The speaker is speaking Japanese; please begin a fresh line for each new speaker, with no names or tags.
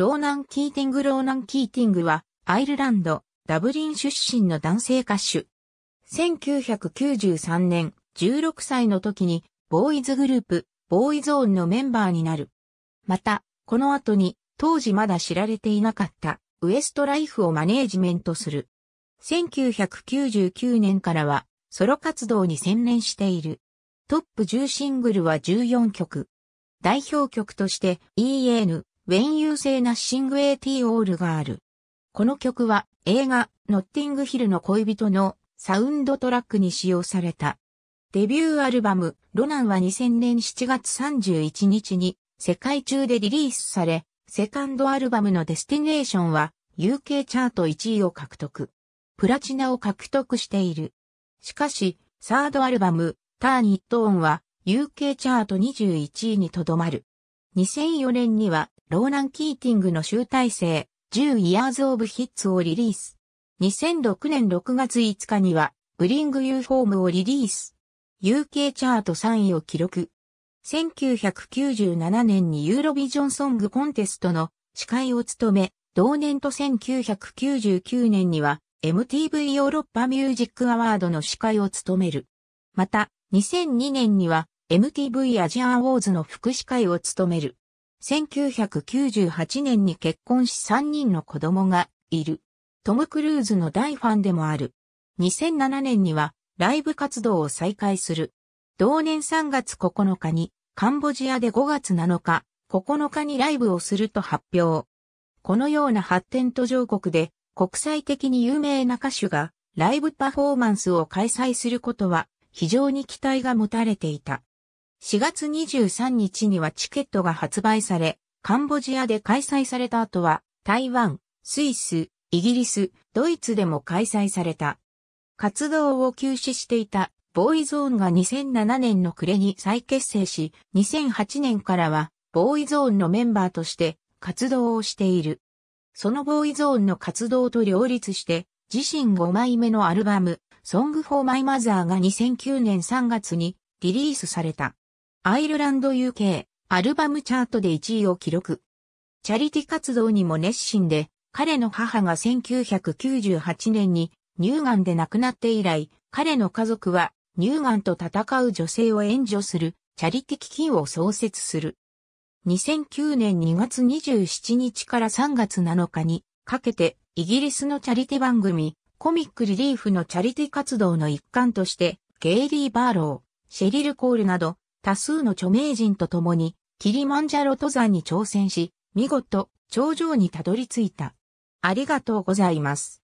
ローナン・キーティング・ローナン・キーティングは、アイルランド、ダブリン出身の男性歌手。1993年、16歳の時に、ボーイズグループ、ボーイゾーンのメンバーになる。また、この後に、当時まだ知られていなかった、ウエストライフをマネージメントする。1999年からは、ソロ活動に専念している。トップ10シングルは14曲。代表曲として、EN、ウェン優勢なシング AT オールがある。この曲は映画ノッティングヒルの恋人のサウンドトラックに使用された。デビューアルバムロナンは2000年7月31日に世界中でリリースされ、セカンドアルバムのデスティネーションは UK チャート1位を獲得。プラチナを獲得している。しかし、サードアルバム、ターニットオンは、UK チャート21位にとどまる。2004年には、ローラン・キーティングの集大成、10 Years of Hits をリリース。2006年6月5日には、ブリング・ユーフォームをリリース。UK チャート3位を記録。1997年にユーロビジョンソングコンテストの司会を務め、同年と1999年には MTV ヨーロッパミュージックアワードの司会を務める。また、2002年には MTV アジアアウォーズの副司会を務める。1998年に結婚し3人の子供がいる。トム・クルーズの大ファンでもある。2007年にはライブ活動を再開する。同年3月9日にカンボジアで5月7日、9日にライブをすると発表。このような発展途上国で国際的に有名な歌手がライブパフォーマンスを開催することは非常に期待が持たれていた。4月23日にはチケットが発売され、カンボジアで開催された後は、台湾、スイス、イギリス、ドイツでも開催された。活動を休止していたボーイゾーンが2007年の暮れに再結成し、2008年からはボーイゾーンのメンバーとして活動をしている。そのボーイゾーンの活動と両立して、自身5枚目のアルバム、Song for My Mother が2009年3月にリリースされた。アイルランド UK アルバムチャートで1位を記録。チャリティ活動にも熱心で、彼の母が1998年に乳がんで亡くなって以来、彼の家族は乳がんと戦う女性を援助するチャリティ基金を創設する。2009年2月27日から3月7日にかけてイギリスのチャリティ番組コミックリリーフのチャリティ活動の一環としてゲイリー・バーロー、シェリル・コールなど多数の著名人と共に、キリマンジャロ登山に挑戦し、見事、頂上にたどり着いた。ありがとうございます。